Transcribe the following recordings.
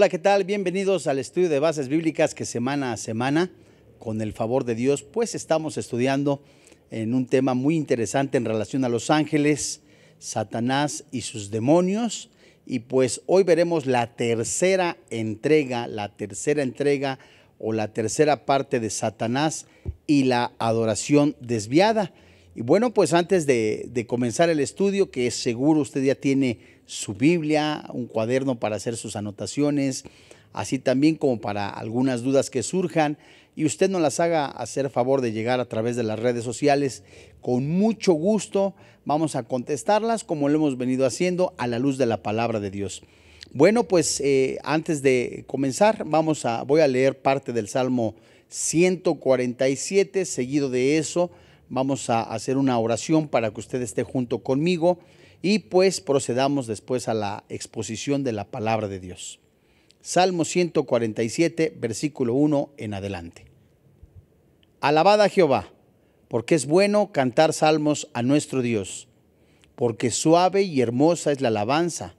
Hola, ¿qué tal? Bienvenidos al estudio de bases bíblicas que semana a semana, con el favor de Dios, pues estamos estudiando en un tema muy interesante en relación a los ángeles, Satanás y sus demonios. Y pues hoy veremos la tercera entrega, la tercera entrega o la tercera parte de Satanás y la adoración desviada. Y bueno, pues antes de, comenzar el estudio, que seguro usted ya tiene su Biblia, un cuaderno para hacer sus anotaciones, así también como para algunas dudas que surjan y usted nos las haga hacer favor de llegar a través de las redes sociales. Con mucho gusto vamos a contestarlas como lo hemos venido haciendo a la luz de la palabra de Dios. Bueno, pues eh, antes de comenzar, vamos a, voy a leer parte del Salmo 147, seguido de eso vamos a hacer una oración para que usted esté junto conmigo y pues procedamos después a la exposición de la palabra de Dios. Salmo 147, versículo 1 en adelante. Alabad Jehová, porque es bueno cantar salmos a nuestro Dios, porque suave y hermosa es la alabanza.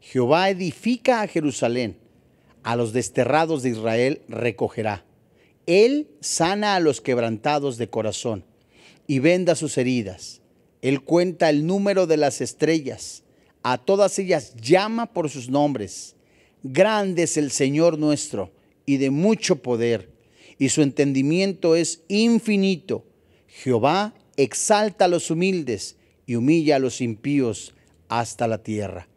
Jehová edifica a Jerusalén, a los desterrados de Israel recogerá. Él sana a los quebrantados de corazón y venda sus heridas. Él cuenta el número de las estrellas. A todas ellas llama por sus nombres. Grande es el Señor nuestro y de mucho poder, y su entendimiento es infinito. Jehová exalta a los humildes y humilla a los impíos hasta la tierra.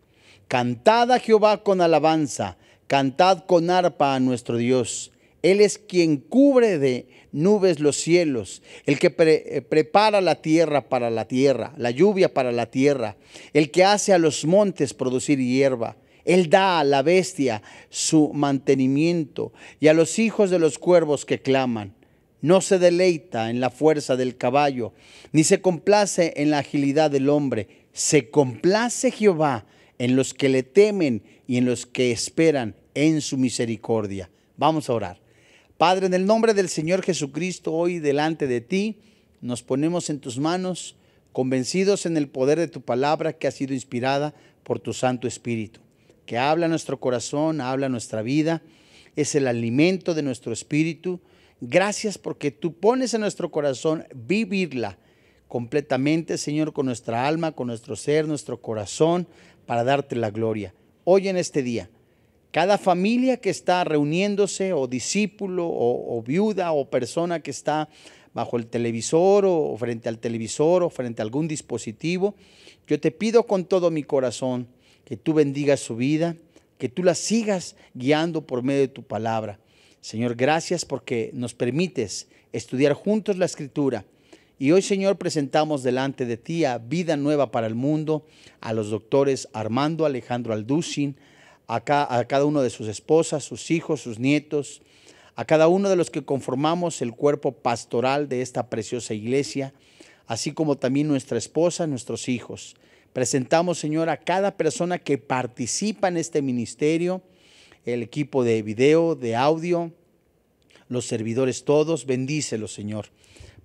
Cantad a Jehová con alabanza, cantad con arpa a nuestro Dios él es quien cubre de nubes los cielos, el que eh, prepara la tierra para la tierra, la lluvia para la tierra, el que hace a los montes producir hierba. Él da a la bestia su mantenimiento y a los hijos de los cuervos que claman. No se deleita en la fuerza del caballo, ni se complace en la agilidad del hombre. Se complace Jehová en los que le temen y en los que esperan en su misericordia. Vamos a orar. Padre, en el nombre del Señor Jesucristo, hoy delante de ti, nos ponemos en tus manos, convencidos en el poder de tu palabra que ha sido inspirada por tu Santo Espíritu, que habla nuestro corazón, habla nuestra vida, es el alimento de nuestro espíritu. Gracias porque tú pones en nuestro corazón vivirla completamente, Señor, con nuestra alma, con nuestro ser, nuestro corazón, para darte la gloria. Hoy en este día cada familia que está reuniéndose, o discípulo, o, viuda, o persona que está bajo el televisor o frente al televisor o frente a algún dispositivo. Yo te pido con todo mi corazón que tú bendigas su vida, que tú la sigas guiando por medio de tu palabra. Señor, gracias porque nos permites estudiar juntos la escritura. Y hoy, Señor, presentamos delante de ti a Vida Nueva para el Mundo, a los doctores Armando Alejandro Alducin, a, cada uno de sus esposas, sus hijos, sus nietos, a cada uno de los que conformamos el cuerpo pastoral de esta preciosa iglesia, así como también nuestra esposa, nuestros hijos. Presentamos, Señor, a cada persona que participa en este ministerio, el equipo de video, de audio, los servidores todos, bendícelos, Señor.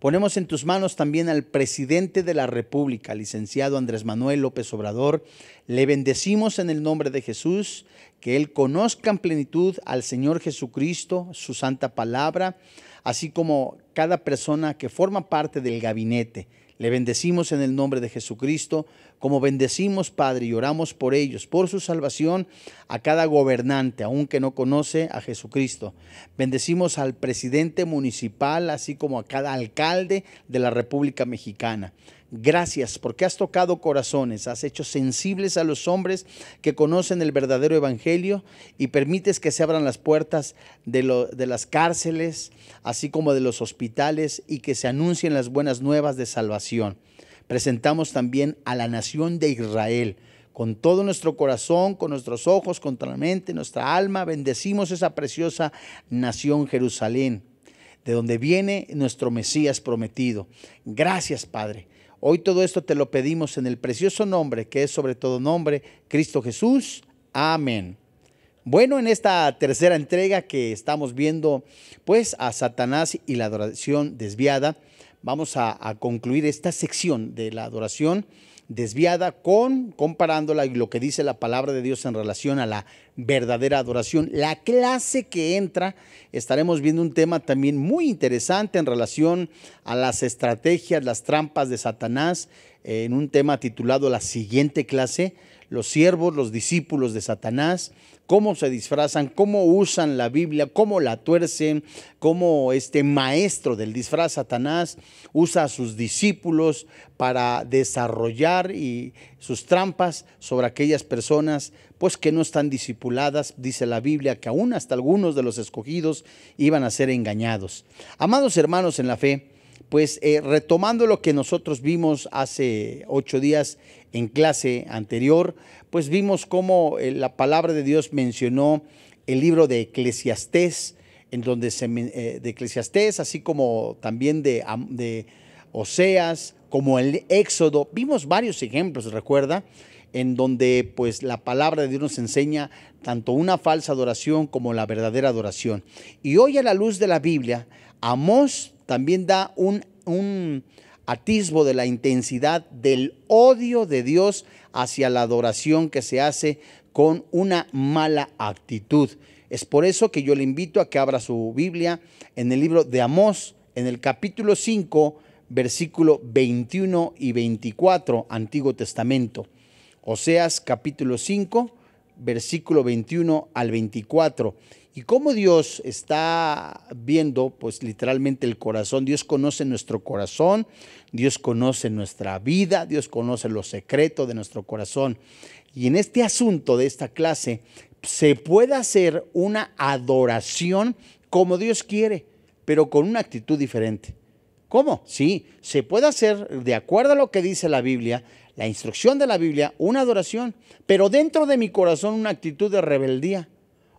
Ponemos en tus manos también al presidente de la República, licenciado Andrés Manuel López Obrador. Le bendecimos en el nombre de Jesús, que él conozca en plenitud al Señor Jesucristo, su santa palabra, así como cada persona que forma parte del gabinete le bendecimos en el nombre de Jesucristo, como bendecimos, Padre, y oramos por ellos, por su salvación, a cada gobernante, aunque no conoce a Jesucristo. Bendecimos al presidente municipal, así como a cada alcalde de la República Mexicana. Gracias porque has tocado corazones, has hecho sensibles a los hombres que conocen el verdadero evangelio y permites que se abran las puertas de, las cárceles, así como de los hospitales y que se anuncien las buenas nuevas de salvación. Presentamos también a la nación de Israel con todo nuestro corazón, con nuestros ojos, con nuestra mente, nuestra alma. Bendecimos esa preciosa nación Jerusalén, de donde viene nuestro Mesías prometido. Gracias, Padre, Hoy todo esto te lo pedimos en el precioso nombre, que es sobre todo nombre, Cristo Jesús. Amén. Bueno, en esta tercera entrega que estamos viendo, pues a Satanás y la adoración desviada, vamos a, concluir esta sección de la adoración desviada con comparándola y lo que dice la palabra de Dios en relación a la verdadera adoración. La clase que entra estaremos viendo un tema también muy interesante en relación a las estrategias, las trampas de Satanás, eh, en un tema titulado La siguiente clase, los siervos, los discípulos de Satanás cómo se disfrazan, cómo usan la Biblia, cómo la tuercen, cómo este maestro del disfraz Satanás usa a sus discípulos para desarrollar y sus trampas sobre aquellas personas pues que no están discipuladas, dice la Biblia que aún hasta algunos de los escogidos iban a ser engañados. Amados hermanos en la fe, pues eh, retomando lo que nosotros vimos hace ocho días en clase anterior, pues vimos cómo eh, la palabra de Dios mencionó el libro de Eclesiastés, en donde se, eh, de Eclesiastés, así como también de, de Oseas, como el Éxodo. Vimos varios ejemplos, recuerda, en donde pues la palabra de Dios nos enseña tanto una falsa adoración como la verdadera adoración. Y hoy a la luz de la Biblia, Amós también da un, un atisbo de la intensidad del odio de Dios hacia la adoración que se hace con una mala actitud. Es por eso que yo le invito a que abra su Biblia en el libro de Amós, en el capítulo 5, versículo 21 y 24, Antiguo Testamento. Oseas capítulo 5, versículo 21 al 24. Y cómo Dios está viendo, pues literalmente el corazón, Dios conoce nuestro corazón, Dios conoce nuestra vida, Dios conoce los secretos de nuestro corazón. Y en este asunto de esta clase se puede hacer una adoración como Dios quiere, pero con una actitud diferente. ¿Cómo? Sí, se puede hacer, de acuerdo a lo que dice la Biblia, la instrucción de la Biblia, una adoración, pero dentro de mi corazón una actitud de rebeldía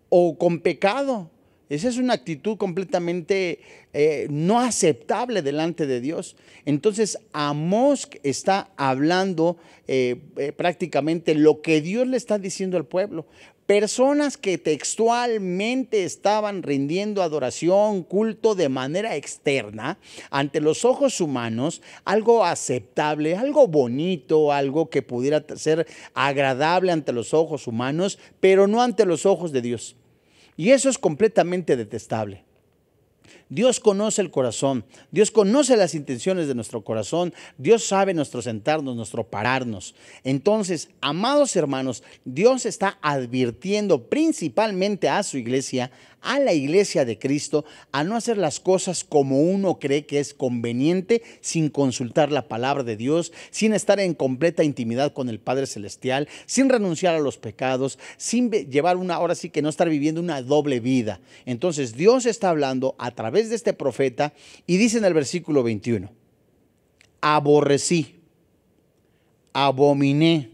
o con pecado. Esa es una actitud completamente eh, no aceptable delante de Dios. Entonces, Amos está hablando eh, eh, prácticamente lo que Dios le está diciendo al pueblo personas que textualmente estaban rindiendo adoración, culto de manera externa, ante los ojos humanos, algo aceptable, algo bonito, algo que pudiera ser agradable ante los ojos humanos, pero no ante los ojos de Dios. Y eso es completamente detestable. Dios conoce el corazón, Dios conoce las intenciones de nuestro corazón, Dios sabe nuestro sentarnos, nuestro pararnos. Entonces, amados hermanos, Dios está advirtiendo principalmente a su iglesia, a la iglesia de Cristo, a no hacer las cosas como uno cree que es conveniente, sin consultar la palabra de Dios, sin estar en completa intimidad con el Padre Celestial, sin renunciar a los pecados, sin llevar una, ahora sí que no estar viviendo una doble vida. Entonces, Dios está hablando a través de este profeta y dice en el versículo 21, aborrecí, abominé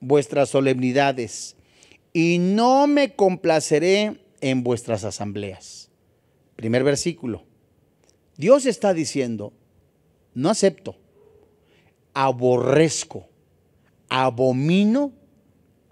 vuestras solemnidades y no me complaceré en vuestras asambleas. Primer versículo. Dios está diciendo, no acepto, aborrezco, abomino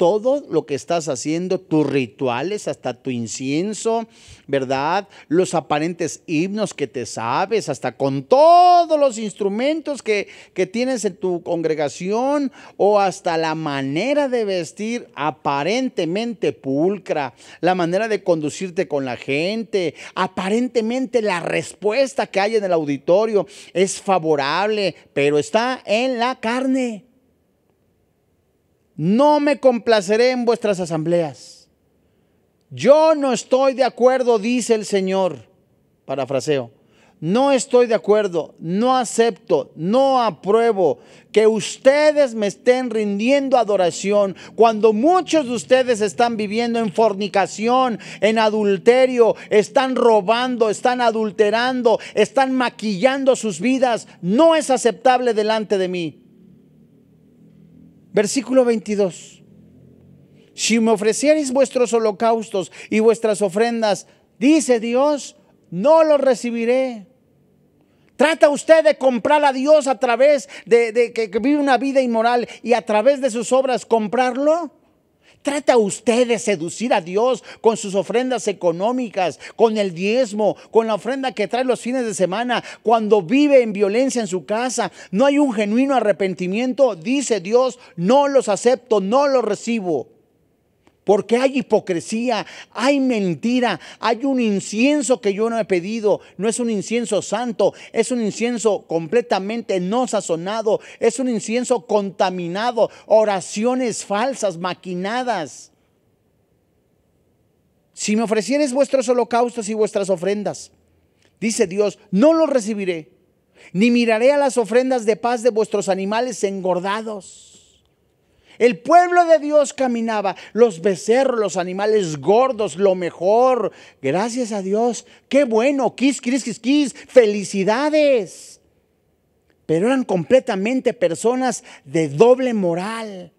todo lo que estás haciendo, tus rituales, hasta tu incienso, ¿verdad? Los aparentes himnos que te sabes, hasta con todos los instrumentos que, que tienes en tu congregación o hasta la manera de vestir aparentemente pulcra, la manera de conducirte con la gente, aparentemente la respuesta que hay en el auditorio es favorable, pero está en la carne no me complaceré en vuestras asambleas. Yo no estoy de acuerdo, dice el Señor, parafraseo. No estoy de acuerdo, no acepto, no apruebo que ustedes me estén rindiendo adoración cuando muchos de ustedes están viviendo en fornicación, en adulterio, están robando, están adulterando, están maquillando sus vidas. No es aceptable delante de mí. Versículo 22. Si me ofreciereis vuestros holocaustos y vuestras ofrendas, dice Dios, no los recibiré. Trata usted de comprar a Dios a través de, que, vive una vida inmoral y a través de sus obras comprarlo. ¿Trata usted de seducir a Dios con sus ofrendas económicas, con el diezmo, con la ofrenda que trae los fines de semana, cuando vive en violencia en su casa? No hay un genuino arrepentimiento. Dice Dios, no los acepto, no los recibo. Porque hay hipocresía, hay mentira, hay un incienso que yo no he pedido, no es un incienso santo, es un incienso completamente no sazonado, es un incienso contaminado, oraciones falsas, maquinadas. Si me ofrecieres vuestros holocaustos y vuestras ofrendas, dice Dios, no los recibiré, ni miraré a las ofrendas de paz de vuestros animales engordados. El pueblo de Dios caminaba, los becerros, los animales gordos, lo mejor. Gracias a Dios. Qué bueno, quis, quis, quis, quis. Felicidades. Pero eran completamente personas de doble moral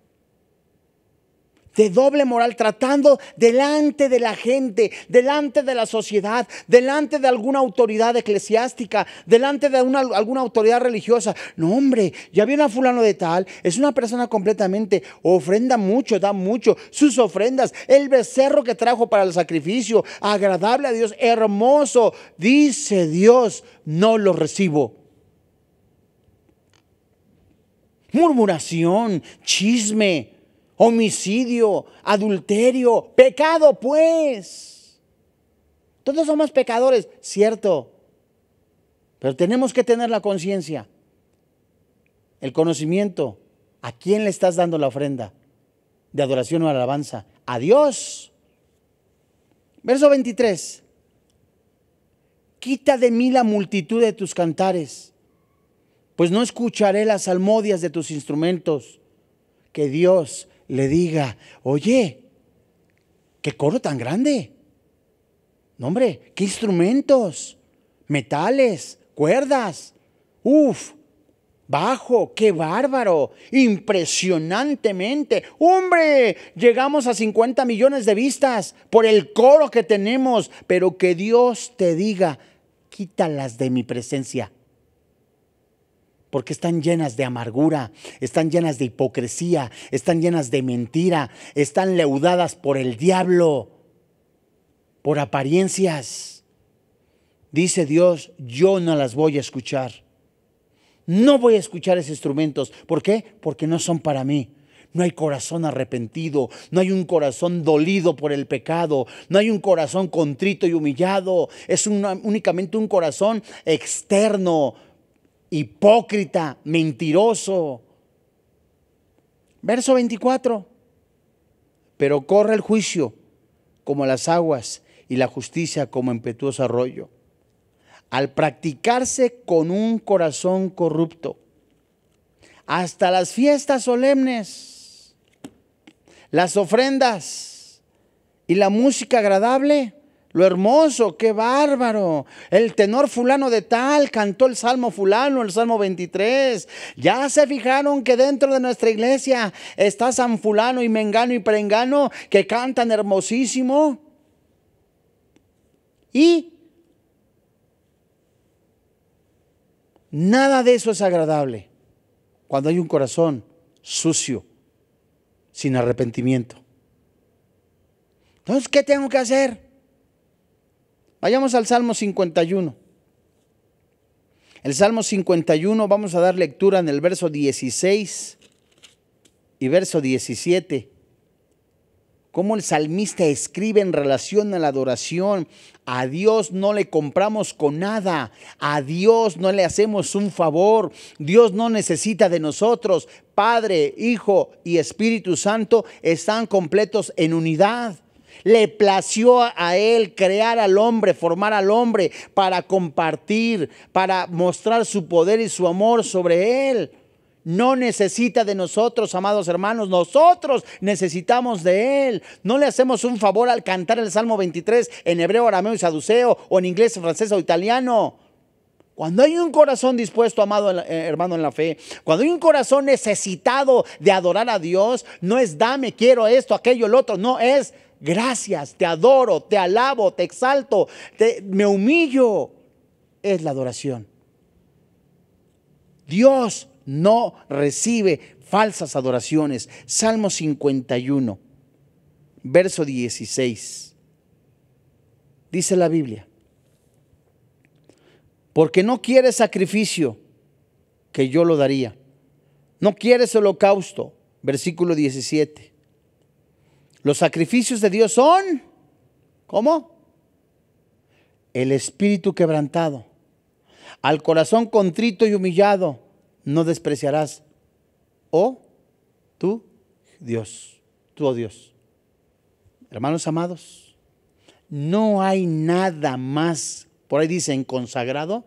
de doble moral, tratando delante de la gente, delante de la sociedad, delante de alguna autoridad eclesiástica, delante de alguna autoridad religiosa. No, hombre, ya viene a fulano de tal, es una persona completamente, ofrenda mucho, da mucho, sus ofrendas, el becerro que trajo para el sacrificio, agradable a Dios, hermoso, dice Dios, no lo recibo murmuración, chisme, homicidio, adulterio, pecado, pues. Todos somos pecadores, cierto, pero tenemos que tener la conciencia, el conocimiento, a quién le estás dando la ofrenda de adoración o alabanza, a Dios. Verso 23, quita de mí la multitud de tus cantares, pues no escucharé las salmodias de tus instrumentos, que Dios le diga, oye, qué coro tan grande. No, hombre, qué instrumentos, metales, cuerdas. Uf, bajo, qué bárbaro, impresionantemente. Hombre, llegamos a 50 millones de vistas por el coro que tenemos, pero que Dios te diga, quítalas de mi presencia porque están llenas de amargura, están llenas de hipocresía, están llenas de mentira, están leudadas por el diablo, por apariencias. Dice Dios, yo no las voy a escuchar. No voy a escuchar esos instrumentos. ¿Por qué? Porque no son para mí. No hay corazón arrepentido, no hay un corazón dolido por el pecado, no hay un corazón contrito y humillado. Es únicamente un corazón externo, hipócrita, mentiroso. Verso 24. Pero corre el juicio como las aguas y la justicia como impetuoso arroyo. Al practicarse con un corazón corrupto, hasta las fiestas solemnes, las ofrendas y la música agradable, lo hermoso, qué bárbaro. El tenor fulano de tal cantó el Salmo fulano, el Salmo 23. Ya se fijaron que dentro de nuestra iglesia está San fulano y Mengano y prengano que cantan hermosísimo. Y nada de eso es agradable cuando hay un corazón sucio, sin arrepentimiento. Entonces, ¿qué tengo que hacer? Vayamos al Salmo 51. El Salmo 51 vamos a dar lectura en el verso 16 y verso 17. Cómo el salmista escribe en relación a la adoración. A Dios no le compramos con nada. A Dios no le hacemos un favor. Dios no necesita de nosotros. Padre, Hijo y Espíritu Santo están completos en unidad. Le plació a él crear al hombre, formar al hombre para compartir, para mostrar su poder y su amor sobre él. No necesita de nosotros, amados hermanos, nosotros necesitamos de Él. No le hacemos un favor al cantar el Salmo 23 en hebreo, arameo y saduceo, o en inglés, francés o italiano. Cuando hay un corazón dispuesto, amado eh, hermano en la fe, cuando hay un corazón necesitado de adorar a Dios, no es dame, quiero esto, aquello, el otro, no es Gracias, te adoro, te alabo, te exalto, me humillo. Es la adoración. Dios no recibe falsas adoraciones. Salmo 51, verso 16. Dice la Biblia, porque no quiere sacrificio, que yo lo daría. No quieres holocausto, versículo 17. Los sacrificios de Dios son, ¿cómo? El espíritu quebrantado. Al corazón contrito y humillado no despreciarás. Oh, tú, Dios, tú, oh Dios. Hermanos amados, no hay nada más, por ahí dicen, consagrado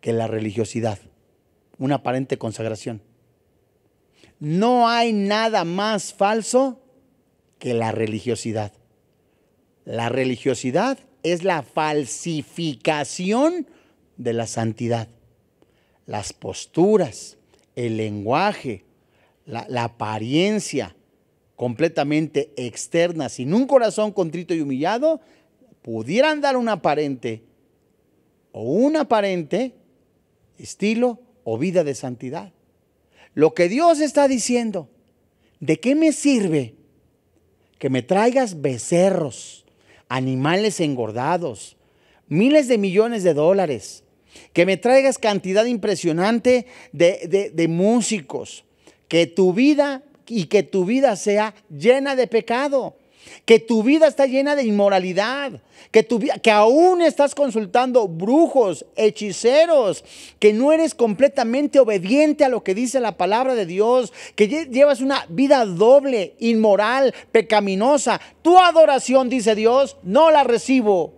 que la religiosidad, una aparente consagración. No hay nada más falso que la religiosidad. La religiosidad es la falsificación de la santidad. Las posturas, el lenguaje, la, apariencia completamente externa, sin un corazón contrito y humillado, pudieran dar un aparente o un aparente estilo o vida de santidad. Lo que Dios está diciendo, ¿de qué me sirve que me traigas becerros, animales engordados, miles de millones de dólares, que me traigas cantidad impresionante de, de músicos, que tu vida y que tu vida sea llena de pecado que tu vida está llena de inmoralidad, que, que aún estás consultando brujos, hechiceros, que no eres completamente obediente a lo que dice la palabra de Dios, que llevas una vida doble, inmoral, pecaminosa. Tu adoración, dice Dios, no la recibo.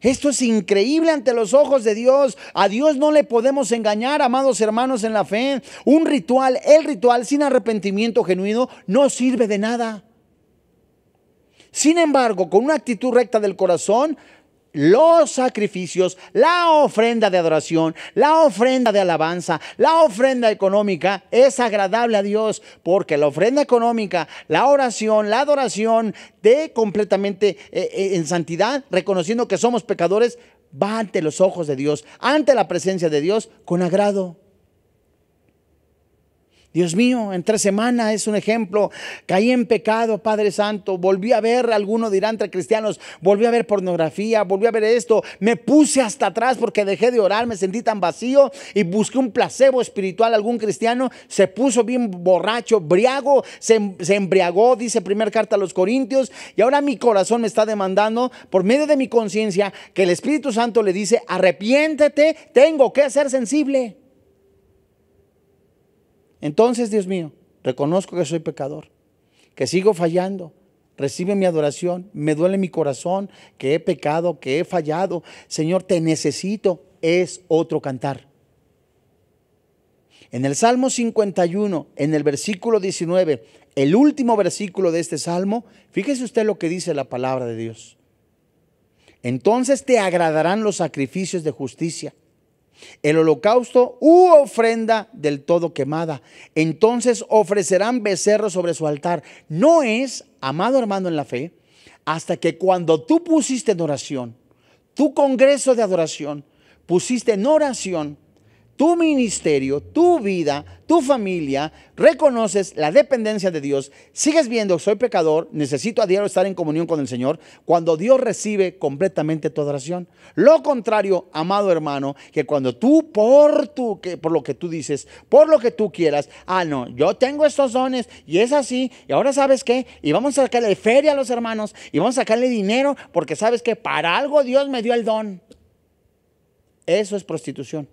Esto es increíble ante los ojos de Dios. A Dios no le podemos engañar, amados hermanos en la fe. Un ritual, el ritual sin arrepentimiento genuino, no sirve de nada. Sin embargo, con una actitud recta del corazón, los sacrificios, la ofrenda de adoración, la ofrenda de alabanza, la ofrenda económica es agradable a Dios, porque la ofrenda económica, la oración, la adoración de completamente eh, eh, en santidad, reconociendo que somos pecadores, va ante los ojos de Dios, ante la presencia de Dios con agrado. Dios mío, en tres semanas es un ejemplo. Caí en pecado, Padre Santo. Volví a ver, algunos dirán entre cristianos, volví a ver pornografía, volví a ver esto. Me puse hasta atrás porque dejé de orar, me sentí tan vacío y busqué un placebo espiritual. Algún cristiano se puso bien borracho, briago, se, se embriagó, dice primera carta a los Corintios. Y ahora mi corazón me está demandando, por medio de mi conciencia, que el Espíritu Santo le dice, arrepiéntete, tengo que ser sensible. Entonces, Dios mío, reconozco que soy pecador, que sigo fallando. Recibe mi adoración, me duele mi corazón, que he pecado, que he fallado. Señor, te necesito. Es otro cantar. En el Salmo 51, en el versículo 19, el último versículo de este Salmo, fíjese usted lo que dice la palabra de Dios. Entonces te agradarán los sacrificios de justicia el holocausto u ofrenda del todo quemada. Entonces ofrecerán becerros sobre su altar. No es, amado hermano en la fe, hasta que cuando tú pusiste en oración, tu congreso de adoración, pusiste en oración tu ministerio, tu vida, tu familia, reconoces la dependencia de Dios, sigues viendo, soy pecador, necesito a diario estar en comunión con el Señor, cuando Dios recibe completamente tu adoración. Lo contrario, amado hermano, que cuando tú por tu, que, por lo que tú dices, por lo que tú quieras, ah no, yo tengo estos dones y es así, y ahora sabes qué, y vamos a sacarle feria a los hermanos, y vamos a sacarle dinero, porque sabes que para algo Dios me dio el don. Eso es prostitución.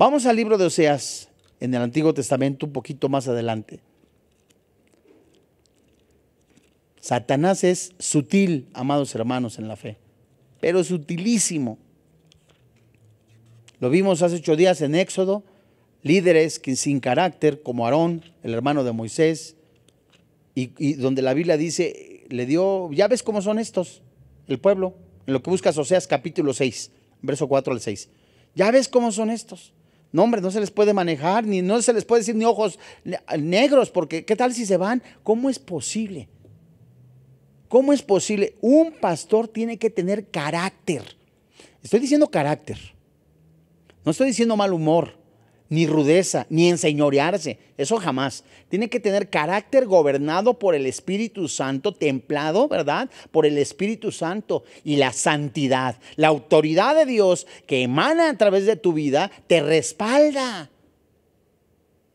Vamos al libro de Oseas, en el Antiguo Testamento, un poquito más adelante. Satanás es sutil, amados hermanos, en la fe, pero sutilísimo. Lo vimos hace ocho días en Éxodo, líderes que sin carácter, como Aarón, el hermano de Moisés, y, y, donde la Biblia dice, le dio, ya ves cómo son estos, el pueblo, en lo que buscas Oseas capítulo 6, verso 4 al 6, ya ves cómo son estos. No, hombre, no se les puede manejar, ni no se les puede decir ni ojos negros, porque ¿qué tal si se van? ¿Cómo es posible? ¿Cómo es posible? Un pastor tiene que tener carácter. Estoy diciendo carácter. No estoy diciendo mal humor ni rudeza, ni enseñorearse, eso jamás. Tiene que tener carácter gobernado por el Espíritu Santo, templado, ¿verdad? Por el Espíritu Santo y la santidad. La autoridad de Dios que emana a través de tu vida te respalda.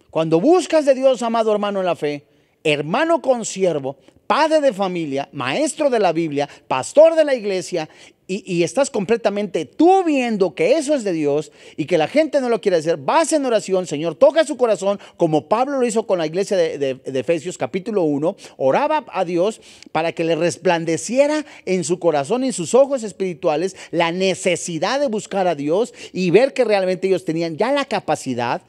Cuando buscas de Dios, amado hermano en la fe, hermano siervo, padre de familia, maestro de la Biblia, pastor de la iglesia, y, estás completamente tú viendo que eso es de Dios y que la gente no lo quiere hacer, vas en oración, Señor, toca su corazón, como Pablo lo hizo con la iglesia de, Efesios capítulo 1, oraba a Dios para que le resplandeciera en su corazón, y en sus ojos espirituales, la necesidad de buscar a Dios y ver que realmente ellos tenían ya la capacidad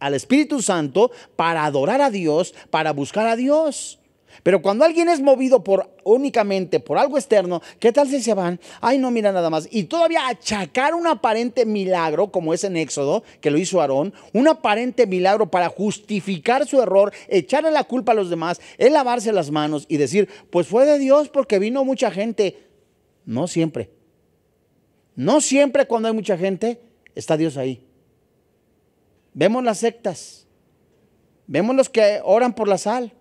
al Espíritu Santo para adorar a Dios, para buscar a Dios. Pero cuando alguien es movido por únicamente por algo externo, ¿qué tal si se van? Ay, no, mira nada más. Y todavía achacar un aparente milagro, como es en Éxodo, que lo hizo Aarón, un aparente milagro para justificar su error, echarle la culpa a los demás, es lavarse las manos y decir, pues fue de Dios porque vino mucha gente. No siempre. No siempre cuando hay mucha gente está Dios ahí. Vemos las sectas. Vemos los que oran por la sal.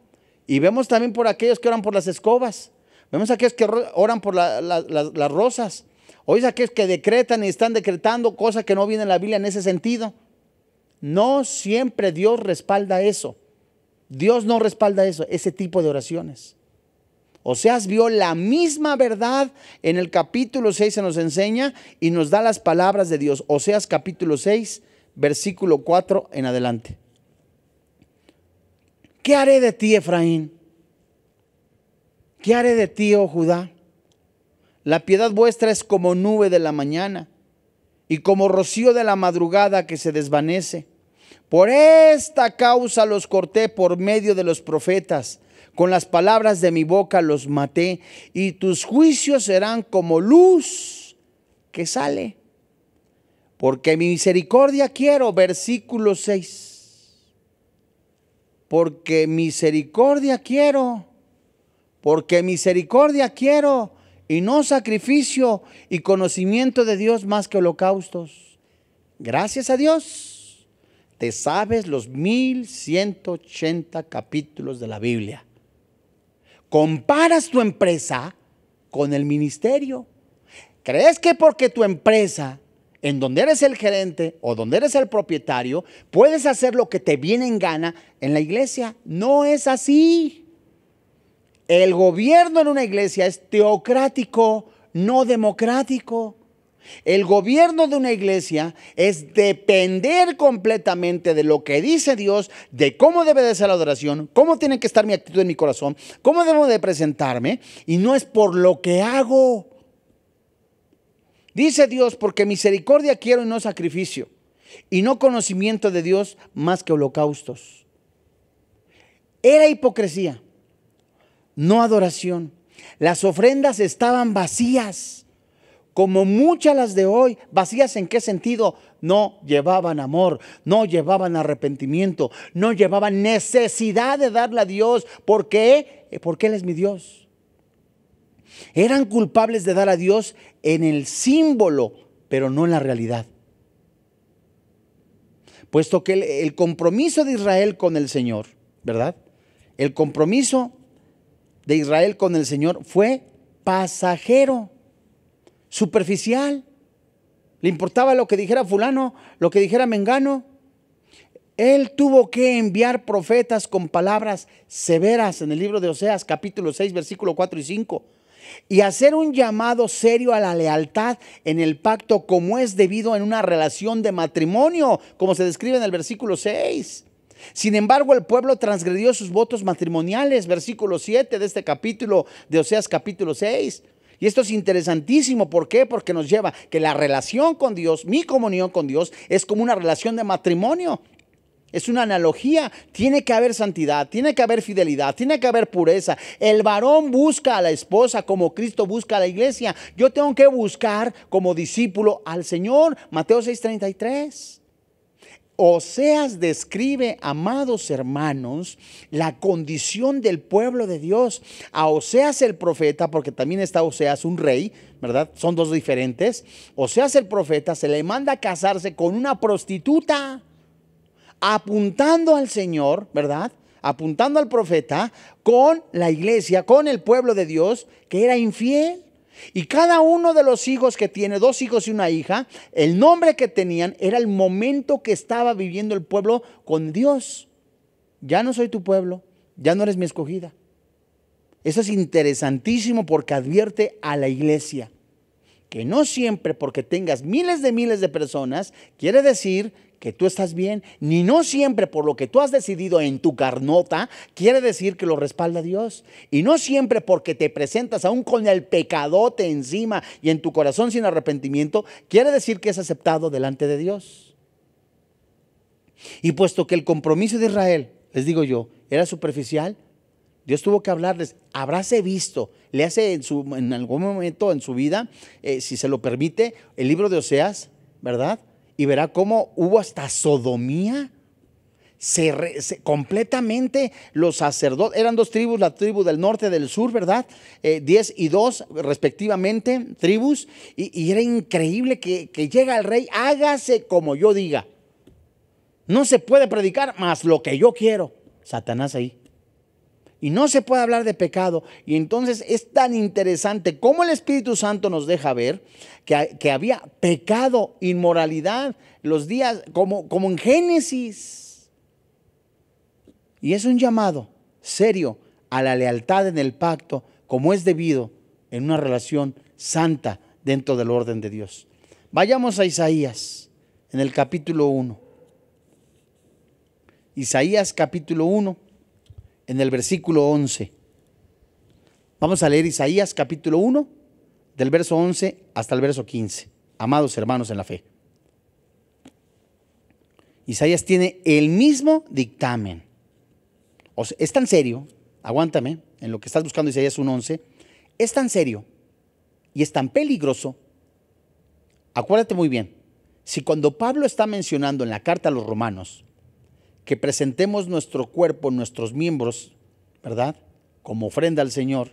Y vemos también por aquellos que oran por las escobas. Vemos aquellos que oran por las rosas. es aquellos que decretan y están decretando cosas que no vienen en la Biblia en ese sentido. No siempre Dios respalda eso. Dios no respalda eso, ese tipo de oraciones. Oseas vio la misma verdad en el capítulo 6, se nos enseña y nos da las palabras de Dios. Oseas capítulo 6, versículo 4 en adelante. ¿Qué haré de ti, Efraín? ¿Qué haré de ti, oh Judá? La piedad vuestra es como nube de la mañana y como rocío de la madrugada que se desvanece. Por esta causa los corté por medio de los profetas. Con las palabras de mi boca los maté y tus juicios serán como luz que sale. Porque mi misericordia quiero, versículo 6 porque misericordia quiero, porque misericordia quiero, y no sacrificio y conocimiento de Dios más que holocaustos. Gracias a Dios, te sabes los 1180 capítulos de la Biblia. Comparas tu empresa con el ministerio. ¿Crees que porque tu empresa en donde eres el gerente o donde eres el propietario, puedes hacer lo que te viene en gana. En la iglesia no es así. El gobierno en una iglesia es teocrático, no democrático. El gobierno de una iglesia es depender completamente de lo que dice Dios, de cómo debe de ser la adoración, cómo tiene que estar mi actitud en mi corazón, cómo debo de presentarme, y no es por lo que hago. Dice Dios, porque misericordia quiero y no sacrificio, y no conocimiento de Dios más que holocaustos. Era hipocresía, no adoración. Las ofrendas estaban vacías, como muchas las de hoy. ¿Vacías en qué sentido? No llevaban amor, no llevaban arrepentimiento, no llevaban necesidad de darle a Dios. ¿Por qué? Porque Él es mi Dios. Eran culpables de dar a Dios en el símbolo, pero no en la realidad. Puesto que el, compromiso de Israel con el Señor, ¿verdad? El compromiso de Israel con el Señor fue pasajero, superficial. Le importaba lo que dijera fulano, lo que dijera Mengano. Él tuvo que enviar profetas con palabras severas en el libro de Oseas, capítulo 6, versículo 4 y 5 y hacer un llamado serio a la lealtad en el pacto como es debido en una relación de matrimonio, como se describe en el versículo 6. Sin embargo, el pueblo transgredió sus votos matrimoniales, versículo 7 de este capítulo de Oseas capítulo 6. Y esto es interesantísimo, ¿por qué? Porque nos lleva que la relación con Dios, mi comunión con Dios, es como una relación de matrimonio es una analogía. Tiene que haber santidad, tiene que haber fidelidad, tiene que haber pureza. El varón busca a la esposa como Cristo busca a la iglesia. Yo tengo que buscar como discípulo al Señor. Mateo 6:33. Oseas describe, amados hermanos, la condición del pueblo de Dios. A Oseas el profeta, porque también está Oseas un rey, ¿verdad? Son dos diferentes. Oseas el profeta se le manda a casarse con una prostituta apuntando al Señor, ¿verdad? Apuntando al profeta con la iglesia, con el pueblo de Dios que era infiel. Y cada uno de los hijos que tiene, dos hijos y una hija, el nombre que tenían era el momento que estaba viviendo el pueblo con Dios. Ya no soy tu pueblo, ya no eres mi escogida. Eso es interesantísimo porque advierte a la iglesia que no siempre porque tengas miles de miles de personas quiere decir que tú estás bien, ni no siempre por lo que tú has decidido en tu carnota quiere decir que lo respalda Dios. Y no siempre porque te presentas aún con el pecadote encima y en tu corazón sin arrepentimiento quiere decir que es aceptado delante de Dios. Y puesto que el compromiso de Israel, les digo yo, era superficial, Dios tuvo que hablarles, habráse visto, le hace en, su, en algún momento en su vida, eh, si se lo permite, el libro de Oseas, ¿verdad? Y verá cómo hubo hasta sodomía. Se, completamente los sacerdotes, eran dos tribus, la tribu del norte, y del sur, ¿verdad? Eh, diez y dos respectivamente, tribus, y, era increíble que, que llega el rey, hágase como yo diga. No se puede predicar más lo que yo quiero. Satanás ahí y no se puede hablar de pecado. Y entonces es tan interesante cómo el Espíritu Santo nos deja ver que, había pecado, inmoralidad, los días como, como en Génesis. Y es un llamado serio a la lealtad en el pacto, como es debido en una relación santa dentro del orden de Dios. Vayamos a Isaías en el capítulo 1. Isaías capítulo 1 en el versículo 11. Vamos a leer Isaías capítulo 1, del verso 11 hasta el verso 15. Amados hermanos en la fe. Isaías tiene el mismo dictamen. O es tan serio, aguántame, en lo que estás buscando Isaías 1.11, es tan serio y es tan peligroso. Acuérdate muy bien, si cuando Pablo está mencionando en la carta a los romanos que presentemos nuestro cuerpo, nuestros miembros, ¿verdad? Como ofrenda al Señor.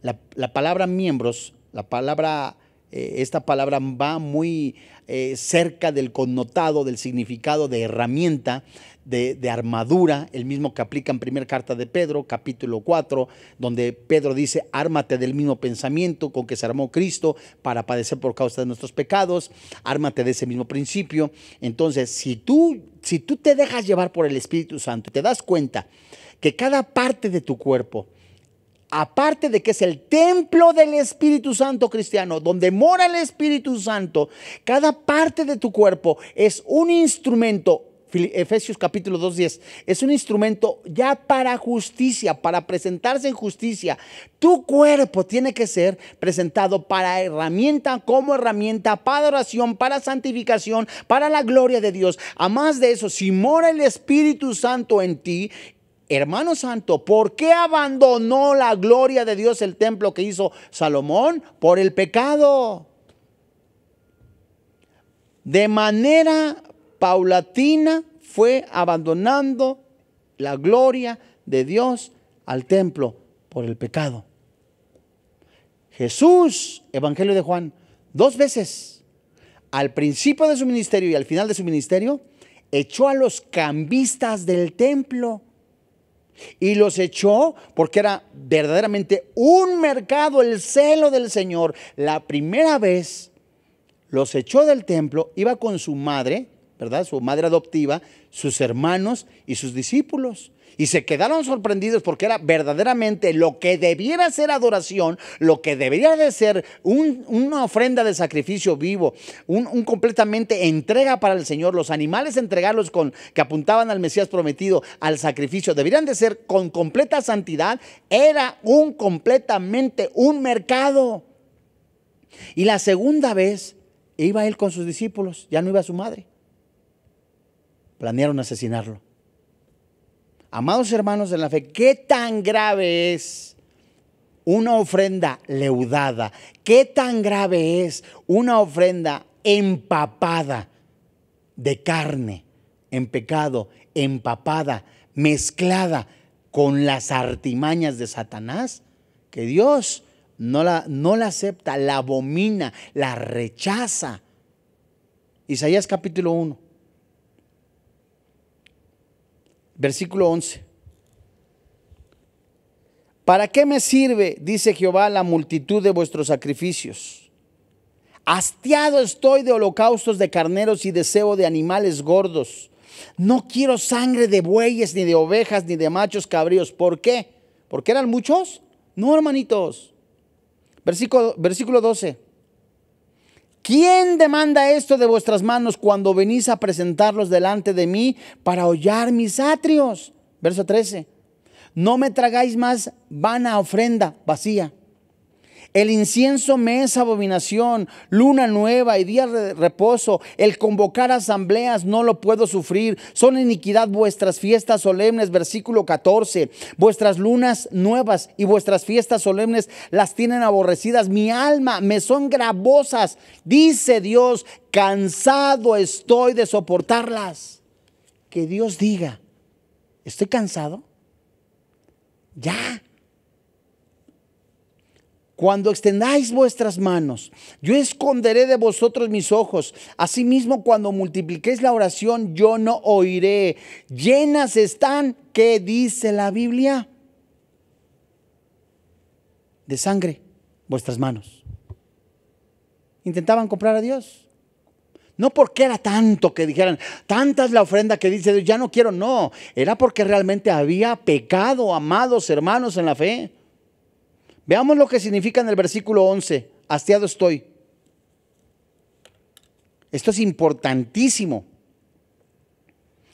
La, palabra miembros, la palabra, eh, esta palabra va muy eh, cerca del connotado, del significado de herramienta, de, armadura, el mismo que aplica en primera carta de Pedro, capítulo 4, donde Pedro dice, ármate del mismo pensamiento con que se armó Cristo para padecer por causa de nuestros pecados, ármate de ese mismo principio. Entonces, si tú, si tú te dejas llevar por el Espíritu Santo, te das cuenta que cada parte de tu cuerpo, aparte de que es el templo del Espíritu Santo cristiano, donde mora el Espíritu Santo, cada parte de tu cuerpo es un instrumento Efesios capítulo 2.10. Es un instrumento ya para justicia, para presentarse en justicia. Tu cuerpo tiene que ser presentado para herramienta, como herramienta, para oración, para santificación, para la gloria de Dios. A más de eso, si mora el Espíritu Santo en ti, Hermano Santo, ¿por qué abandonó la gloria de Dios el templo que hizo Salomón? Por el pecado. De manera paulatina fue abandonando la gloria de Dios al templo por el pecado. Jesús, Evangelio de Juan, dos veces, al principio de su ministerio y al final de su ministerio, echó a los cambistas del templo. Y los echó porque era verdaderamente un mercado, el celo del Señor. La primera vez los echó del templo, iba con su madre, ¿verdad? Su madre adoptiva, sus hermanos y sus discípulos. Y se quedaron sorprendidos porque era verdaderamente lo que debiera ser adoración, lo que debería de ser una ofrenda de sacrificio vivo, un, completamente entrega para el Señor. Los animales entregarlos con que apuntaban al Mesías prometido, al sacrificio, deberían de ser con completa santidad. Era un completamente un mercado. Y la segunda vez iba él con sus discípulos, ya no iba su madre planearon asesinarlo. Amados hermanos de la fe, ¿qué tan grave es una ofrenda leudada? ¿Qué tan grave es una ofrenda empapada de carne, en pecado, empapada, mezclada con las artimañas de Satanás? Que Dios no la, no la acepta, la abomina, la rechaza. Isaías capítulo 1. Versículo 11. ¿Para qué me sirve, dice Jehová, la multitud de vuestros sacrificios? Hastiado estoy de holocaustos de carneros y deseo de animales gordos. No quiero sangre de bueyes, ni de ovejas, ni de machos cabríos. ¿Por qué? ¿Porque eran muchos? No, hermanitos. Versículo, versículo 12. ¿Quién demanda esto de vuestras manos cuando venís a presentarlos delante de mí para hollar mis atrios? Verso 13. No me tragáis más vana ofrenda vacía. El incienso me es abominación, luna nueva y día de reposo. El convocar asambleas no lo puedo sufrir. Son iniquidad vuestras fiestas solemnes, versículo 14. Vuestras lunas nuevas y vuestras fiestas solemnes las tienen aborrecidas. Mi alma me son gravosas, dice Dios. Cansado estoy de soportarlas. Que Dios diga, estoy cansado. Ya, cuando extendáis vuestras manos, yo esconderé de vosotros mis ojos. Asimismo, cuando multipliquéis la oración, yo no oiré. Llenas están, ¿qué dice la Biblia? De sangre vuestras manos. Intentaban comprar a Dios. No porque era tanto que dijeran, tanta es la ofrenda que dice Dios, ya no quiero, no. Era porque realmente había pecado, amados hermanos, en la fe. Veamos lo que significa en el versículo 11, hastiado estoy. Esto es importantísimo.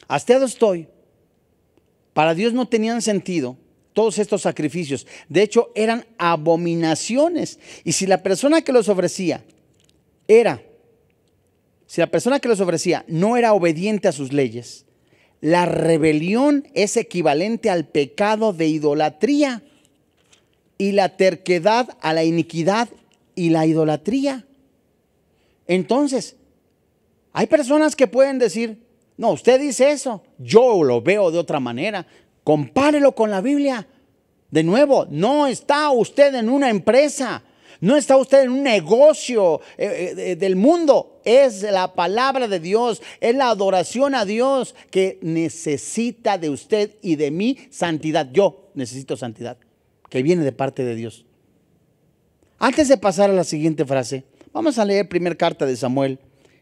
Hasteado estoy. Para Dios no tenían sentido todos estos sacrificios. De hecho, eran abominaciones. Y si la persona que los ofrecía era, si la persona que los ofrecía no era obediente a sus leyes, la rebelión es equivalente al pecado de idolatría y la terquedad a la iniquidad y la idolatría. Entonces, hay personas que pueden decir, no, usted dice eso, yo lo veo de otra manera, compárelo con la Biblia. De nuevo, no está usted en una empresa, no está usted en un negocio eh, eh, del mundo, es la palabra de Dios, es la adoración a Dios que necesita de usted y de mí santidad. Yo necesito santidad que viene de parte de Dios. Antes de pasar a la siguiente frase, vamos a leer primera carta de Samuel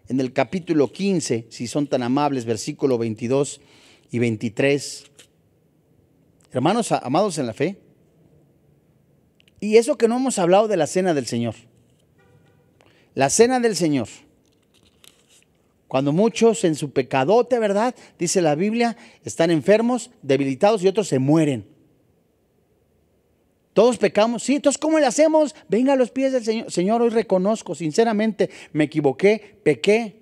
en el capítulo 15, si son tan amables, versículo 22 y 23. Hermanos amados en la fe, y eso que no hemos hablado de la cena del Señor. La cena del Señor. Cuando muchos en su pecadote, ¿verdad? Dice la Biblia, están enfermos, debilitados y otros se mueren. Todos pecamos, sí. Entonces, ¿cómo le hacemos? Venga a los pies del Señor. Señor, hoy reconozco, sinceramente, me equivoqué, pequé.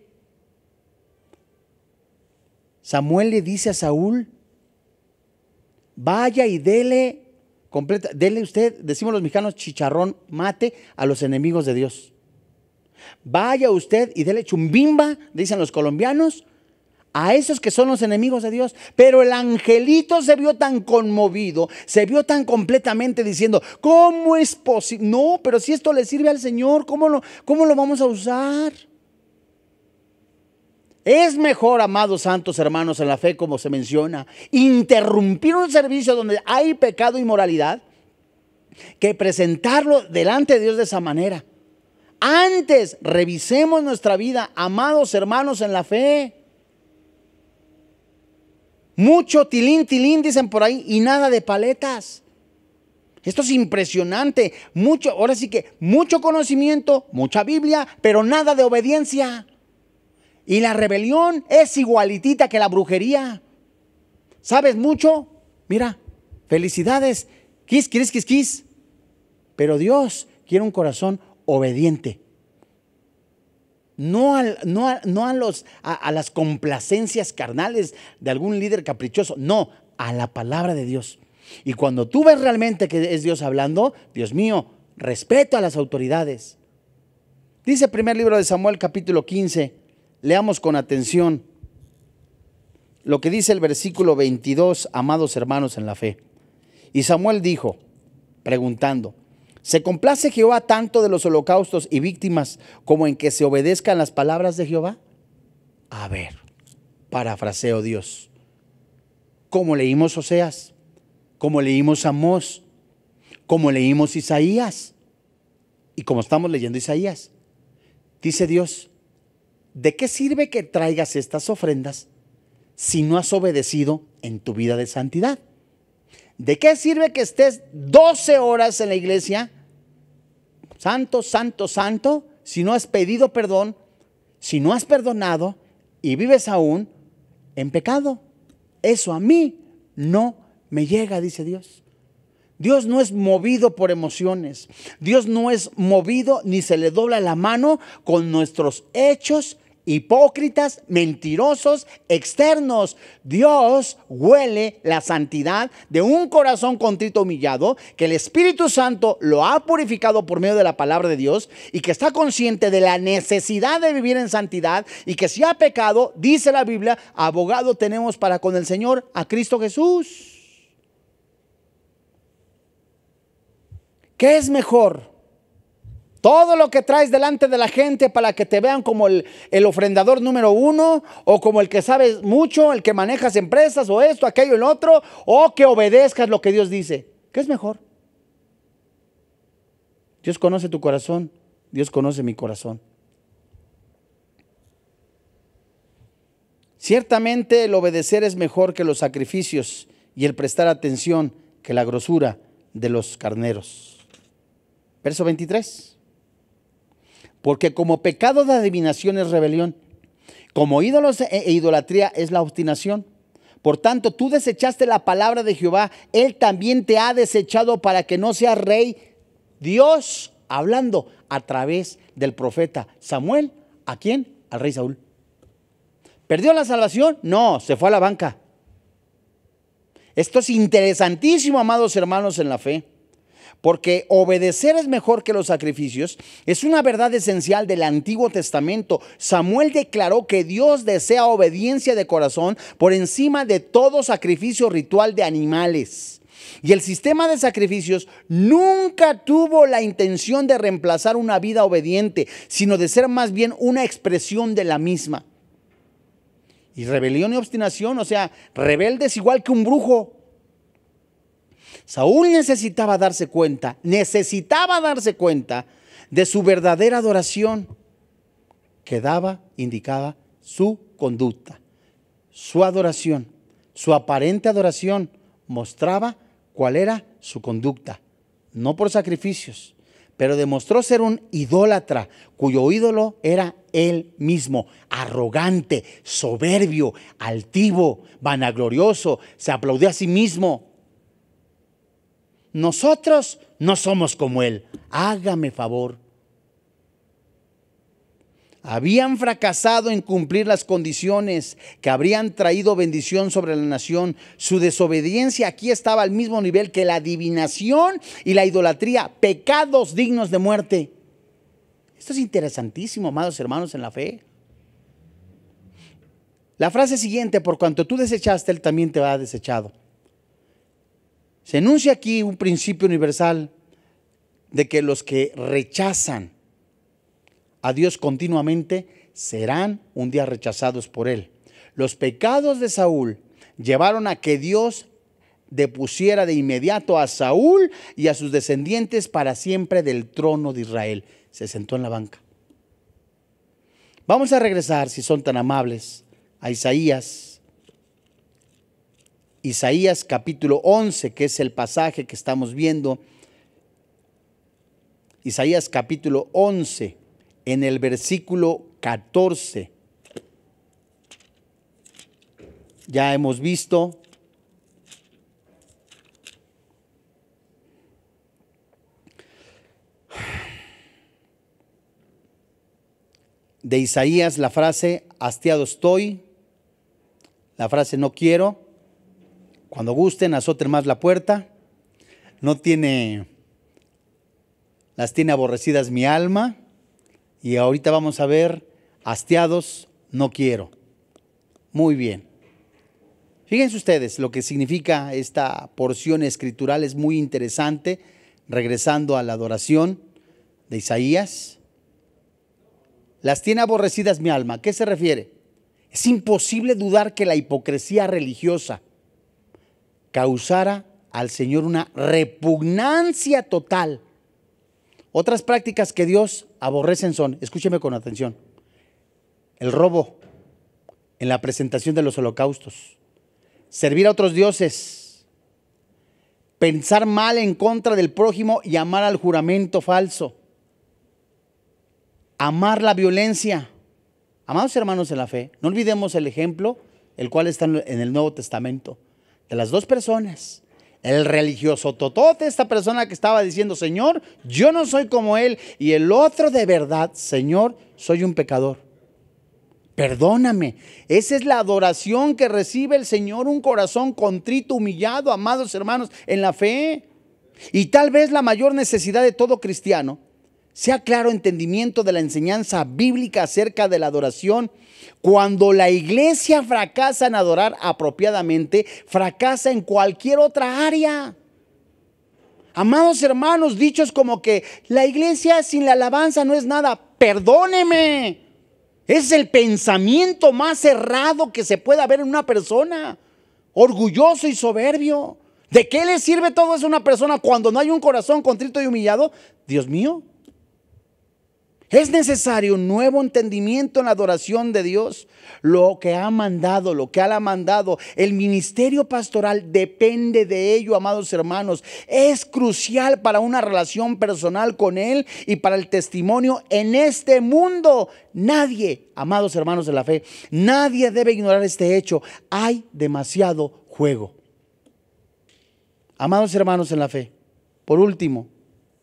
Samuel le dice a Saúl, vaya y dele, completa, dele usted, decimos los mexicanos, chicharrón, mate a los enemigos de Dios. Vaya usted y dele chumbimba, dicen los colombianos, a esos que son los enemigos de Dios. Pero el angelito se vio tan conmovido, se vio tan completamente diciendo, ¿cómo es posible? No, pero si esto le sirve al Señor, ¿cómo lo, cómo lo vamos a usar? Es mejor, amados santos hermanos en la fe, como se menciona, interrumpir un servicio donde hay pecado y moralidad que presentarlo delante de Dios de esa manera. Antes revisemos nuestra vida, amados hermanos en la fe. Mucho tilín, tilín, dicen por ahí, y nada de paletas. Esto es impresionante. Mucho, ahora sí que mucho conocimiento, mucha Biblia, pero nada de obediencia. Y la rebelión es igualitita que la brujería. ¿Sabes mucho? Mira, felicidades. Quis, quis, quis, quis. Pero Dios quiere un corazón obediente no, no, a, no a, los, a, a las complacencias carnales de algún líder caprichoso, no, a la palabra de Dios. Y cuando tú ves realmente que es Dios hablando, Dios mío, respeto a las autoridades. Dice el primer libro de Samuel capítulo 15, leamos con atención lo que dice el versículo 22, amados hermanos en la fe. Y Samuel dijo, preguntando, ¿Se complace Jehová tanto de los holocaustos y víctimas como en que se obedezcan las palabras de Jehová? A ver, parafraseo Dios. Como leímos Oseas, como leímos Amós, como leímos Isaías y como estamos leyendo Isaías. Dice Dios, ¿de qué sirve que traigas estas ofrendas si no has obedecido en tu vida de santidad? ¿De qué sirve que estés 12 horas en la iglesia? Santo, santo, santo, si no has pedido perdón, si no has perdonado y vives aún en pecado. Eso a mí no me llega, dice Dios. Dios no es movido por emociones. Dios no es movido ni se le dobla la mano con nuestros hechos hipócritas, mentirosos, externos. Dios huele la santidad de un corazón contrito humillado, que el Espíritu Santo lo ha purificado por medio de la palabra de Dios y que está consciente de la necesidad de vivir en santidad y que si ha pecado, dice la Biblia, abogado tenemos para con el Señor a Cristo Jesús. ¿Qué es mejor? Todo lo que traes delante de la gente para que te vean como el, ofrendador número uno, o como el que sabe mucho, el que manejas empresas, o esto, aquello, el otro, o que obedezcas lo que Dios dice. ¿Qué es mejor? Dios conoce tu corazón, Dios conoce mi corazón. Ciertamente el obedecer es mejor que los sacrificios y el prestar atención que la grosura de los carneros. Verso 23. Porque como pecado de adivinación es rebelión, como ídolos e, e idolatría es la obstinación. Por tanto, tú desechaste la palabra de Jehová, Él también te ha desechado para que no seas rey. Dios hablando a través del profeta Samuel, ¿a quién? Al rey Saúl. ¿Perdió la salvación? No, se fue a la banca. Esto es interesantísimo, amados hermanos en la fe porque obedecer es mejor que los sacrificios, es una verdad esencial del Antiguo Testamento. Samuel declaró que Dios desea obediencia de corazón por encima de todo sacrificio ritual de animales. Y el sistema de sacrificios nunca tuvo la intención de reemplazar una vida obediente, sino de ser más bien una expresión de la misma. Y rebelión y obstinación, o sea, rebeldes igual que un brujo. Saúl necesitaba darse cuenta, necesitaba darse cuenta de su verdadera adoración que daba, indicaba su conducta, su adoración, su aparente adoración mostraba cuál era su conducta, no por sacrificios, pero demostró ser un idólatra, cuyo ídolo era él mismo, arrogante, soberbio, altivo, vanaglorioso, se aplaudía a sí mismo, nosotros no somos como Él. Hágame favor. Habían fracasado en cumplir las condiciones que habrían traído bendición sobre la nación. Su desobediencia aquí estaba al mismo nivel que la adivinación y la idolatría, pecados dignos de muerte. Esto es interesantísimo, amados hermanos, en la fe. La frase siguiente, por cuanto tú desechaste, Él también te va desechado. Se enuncia aquí un principio universal de que los que rechazan a Dios continuamente serán un día rechazados por Él. Los pecados de Saúl llevaron a que Dios depusiera de inmediato a Saúl y a sus descendientes para siempre del trono de Israel. Se sentó en la banca. Vamos a regresar, si son tan amables, a Isaías Isaías capítulo 11, que es el pasaje que estamos viendo. Isaías capítulo 11, en el versículo 14. Ya hemos visto de Isaías la frase hastiado estoy, la frase no quiero, cuando gusten, azoten más la puerta. No tiene, las tiene aborrecidas mi alma. Y ahorita vamos a ver, hastiados, no quiero. Muy bien. Fíjense ustedes lo que significa esta porción escritural, es muy interesante, regresando a la adoración de Isaías. Las tiene aborrecidas mi alma. ¿A qué se refiere? Es imposible dudar que la hipocresía religiosa causara al Señor una repugnancia total. Otras prácticas que Dios aborrecen son, escúcheme con atención, el robo en la presentación de los holocaustos, servir a otros dioses, pensar mal en contra del prójimo y amar al juramento falso, amar la violencia. Amados hermanos en la fe, no olvidemos el ejemplo, el cual está en el Nuevo Testamento de las dos personas. El religioso totote, esta persona que estaba diciendo, Señor, yo no soy como Él. Y el otro de verdad, Señor, soy un pecador. Perdóname. Esa es la adoración que recibe el Señor, un corazón contrito, humillado, amados hermanos, en la fe. Y tal vez la mayor necesidad de todo cristiano sea claro entendimiento de la enseñanza bíblica acerca de la adoración cuando la iglesia fracasa en adorar apropiadamente, fracasa en cualquier otra área. Amados hermanos, dichos como que la iglesia sin la alabanza no es nada, perdóneme. Es el pensamiento más errado que se pueda ver en una persona, orgulloso y soberbio. ¿De qué le sirve todo eso a una persona cuando no hay un corazón contrito y humillado? Dios mío, es necesario un nuevo entendimiento en la adoración de Dios. Lo que ha mandado, lo que ha mandado, el ministerio pastoral depende de ello, amados hermanos. Es crucial para una relación personal con Él y para el testimonio en este mundo. Nadie, amados hermanos de la fe, nadie debe ignorar este hecho. Hay demasiado juego. Amados hermanos en la fe, por último,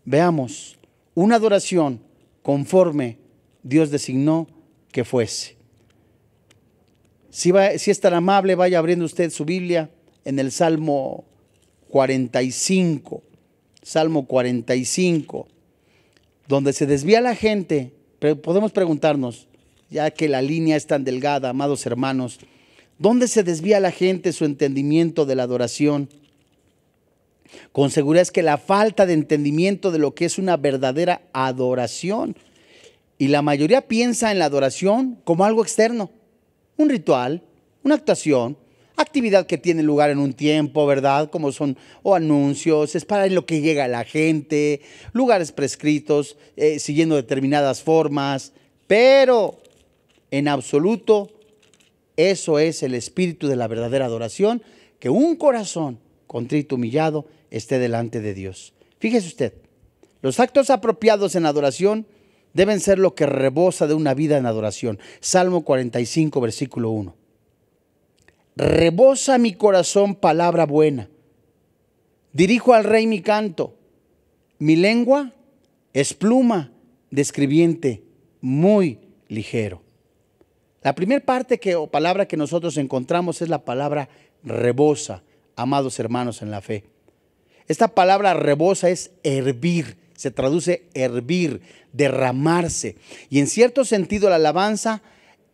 veamos una adoración conforme Dios designó que fuese. Si, va, si es tan amable, vaya abriendo usted su Biblia en el Salmo 45, Salmo 45, donde se desvía la gente, podemos preguntarnos, ya que la línea es tan delgada, amados hermanos, ¿dónde se desvía la gente su entendimiento de la adoración? Con seguridad es que la falta de entendimiento de lo que es una verdadera adoración. Y la mayoría piensa en la adoración como algo externo, un ritual, una actuación, actividad que tiene lugar en un tiempo, ¿verdad? Como son o anuncios, es para lo que llega la gente, lugares prescritos, eh, siguiendo determinadas formas, pero en absoluto eso es el espíritu de la verdadera adoración, que un corazón contrito, humillado, esté delante de Dios. Fíjese usted, los actos apropiados en adoración deben ser lo que rebosa de una vida en adoración. Salmo 45, versículo 1. Rebosa mi corazón palabra buena. Dirijo al rey mi canto. Mi lengua es pluma describiente muy ligero. La primera parte que, o palabra que nosotros encontramos es la palabra rebosa, amados hermanos en la fe. Esta palabra rebosa es hervir, se traduce hervir, derramarse. Y en cierto sentido la alabanza,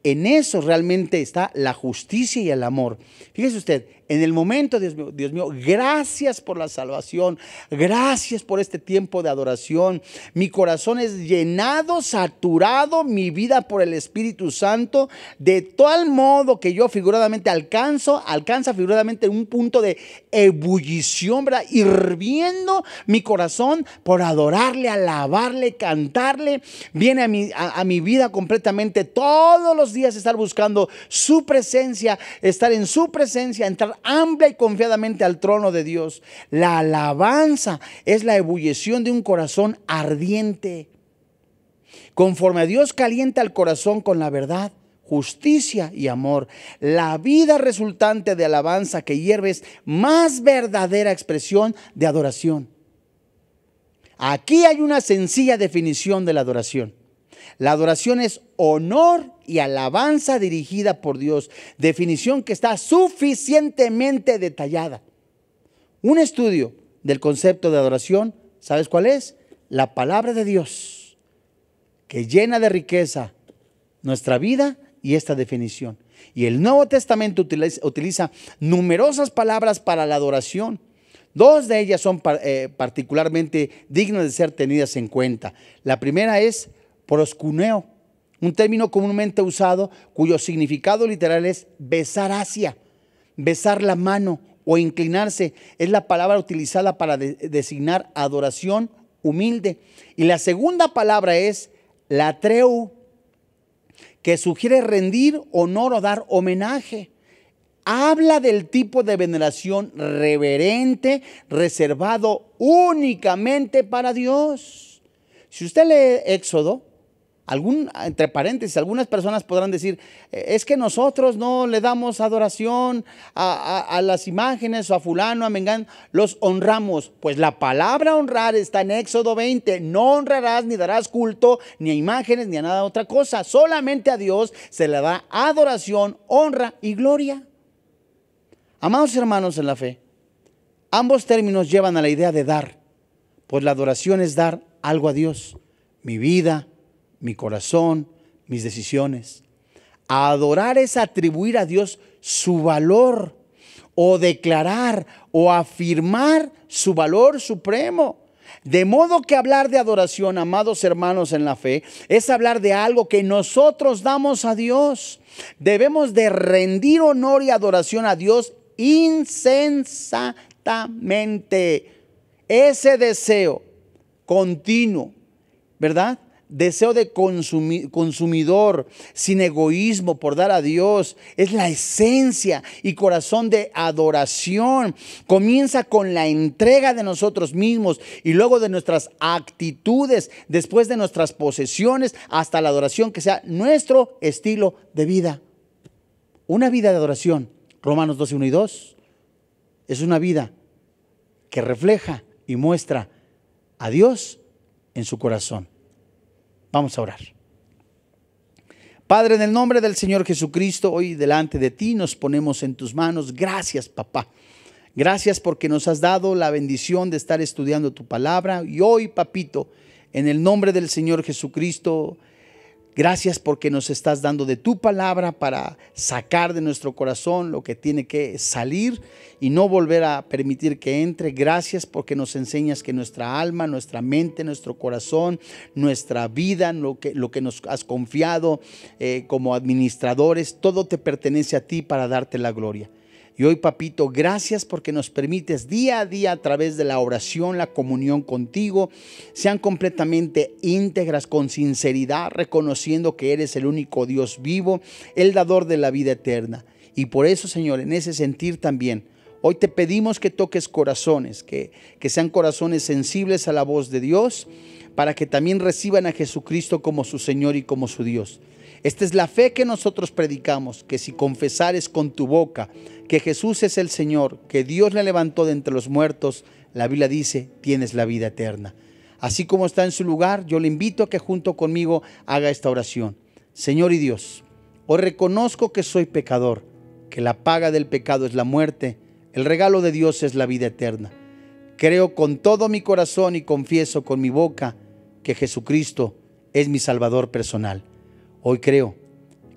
en eso realmente está la justicia y el amor. Fíjese usted, en el momento, Dios mío, gracias por la salvación, gracias por este tiempo de adoración. Mi corazón es llenado, saturado, mi vida por el Espíritu Santo, de tal modo que yo figuradamente alcanzo, alcanza figuradamente un punto de ebullición, Hirviendo mi corazón por adorarle, alabarle, cantarle. Viene a mi, a mi vida completamente todos los días estar buscando su presencia, estar en su presencia, entrar amplia y confiadamente al trono de Dios. La alabanza es la ebullición de un corazón ardiente. Conforme a Dios calienta el corazón con la verdad, justicia y amor, la vida resultante de alabanza que hierve es más verdadera expresión de adoración. Aquí hay una sencilla definición de la adoración. La adoración es honor y alabanza dirigida por Dios, definición que está suficientemente detallada. Un estudio del concepto de adoración, ¿sabes cuál es? La palabra de Dios, que llena de riqueza nuestra vida y esta definición. Y el Nuevo Testamento utiliza, utiliza numerosas palabras para la adoración. Dos de ellas son eh, particularmente dignas de ser tenidas en cuenta. La primera es proscuneo, un término comúnmente usado cuyo significado literal es besar hacia, besar la mano o inclinarse. Es la palabra utilizada para designar adoración humilde. Y la segunda palabra es latreu, que sugiere rendir honor o dar homenaje. Habla del tipo de veneración reverente, reservado únicamente para Dios. Si usted lee Éxodo, Algún, entre paréntesis, algunas personas podrán decir, eh, es que nosotros no le damos adoración a, las imágenes o a fulano, a Mengán, los honramos. Pues la palabra honrar está en Éxodo 20, no honrarás ni darás culto ni a imágenes ni a nada otra cosa, solamente a Dios se le da adoración, honra y gloria. Amados hermanos en la fe, ambos términos llevan a la idea de dar, pues la adoración es dar algo a Dios, mi vida, mi corazón, mis decisiones. Adorar es atribuir a Dios su valor o declarar o afirmar su valor supremo. De modo que hablar de adoración, amados hermanos en la fe, es hablar de algo que nosotros damos a Dios. Debemos de rendir honor y adoración a Dios insensatamente. Ese deseo continuo, ¿verdad? deseo de consumidor, sin egoísmo por dar a Dios. Es la esencia y corazón de adoración. Comienza con la entrega de nosotros mismos y luego de nuestras actitudes, después de nuestras posesiones, hasta la adoración que sea nuestro estilo de vida. Una vida de adoración, Romanos 12, 1 y 2, es una vida que refleja y muestra a Dios en su corazón. Vamos a orar. Padre, en el nombre del Señor Jesucristo, hoy delante de ti nos ponemos en tus manos. Gracias, papá. Gracias porque nos has dado la bendición de estar estudiando tu palabra. Y hoy, papito, en el nombre del Señor Jesucristo, Gracias porque nos estás dando de tu palabra para sacar de nuestro corazón lo que tiene que salir y no volver a permitir que entre. Gracias porque nos enseñas que nuestra alma, nuestra mente, nuestro corazón, nuestra vida, lo que, lo que nos has confiado eh, como administradores, todo te pertenece a ti para darte la gloria. Y hoy, papito, gracias porque nos permites día a día a través de la oración, la comunión contigo, sean completamente íntegras, con sinceridad, reconociendo que eres el único Dios vivo, el dador de la vida eterna. Y por eso, Señor, en ese sentir también, hoy te pedimos que toques corazones, que, que sean corazones sensibles a la voz de Dios, para que también reciban a Jesucristo como su Señor y como su Dios. Esta es la fe que nosotros predicamos, que si confesares con tu boca que Jesús es el Señor, que Dios le levantó de entre los muertos, la Biblia dice, tienes la vida eterna. Así como está en su lugar, yo le invito a que junto conmigo haga esta oración. Señor y Dios, hoy reconozco que soy pecador, que la paga del pecado es la muerte, el regalo de Dios es la vida eterna. Creo con todo mi corazón y confieso con mi boca que Jesucristo es mi Salvador personal. Hoy creo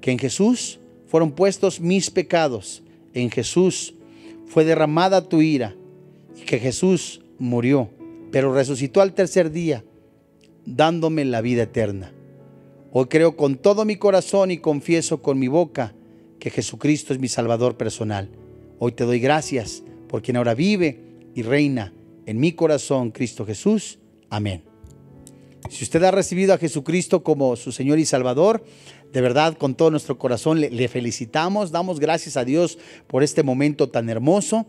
que en Jesús fueron puestos mis pecados, en Jesús fue derramada tu ira y que Jesús murió, pero resucitó al tercer día, dándome la vida eterna. Hoy creo con todo mi corazón y confieso con mi boca que Jesucristo es mi Salvador personal. Hoy te doy gracias por quien ahora vive y reina en mi corazón, Cristo Jesús. Amén. Si usted ha recibido a Jesucristo como su Señor y Salvador, de verdad, con todo nuestro corazón le, felicitamos, damos gracias a Dios por este momento tan hermoso.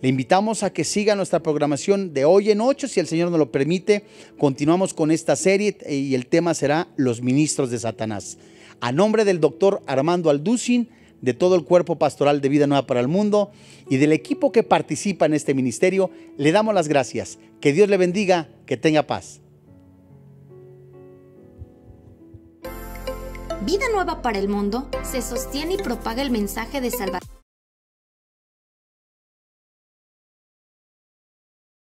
Le invitamos a que siga nuestra programación de hoy en ocho, si el Señor nos lo permite. Continuamos con esta serie eh, y el tema será Los ministros de Satanás. A nombre del doctor Armando Alducin, de todo el cuerpo pastoral de Vida Nueva para el Mundo y del equipo que participa en este ministerio, le damos las gracias. Que Dios le bendiga, que tenga paz. vida nueva para el mundo, se sostiene y propaga el mensaje de salvar.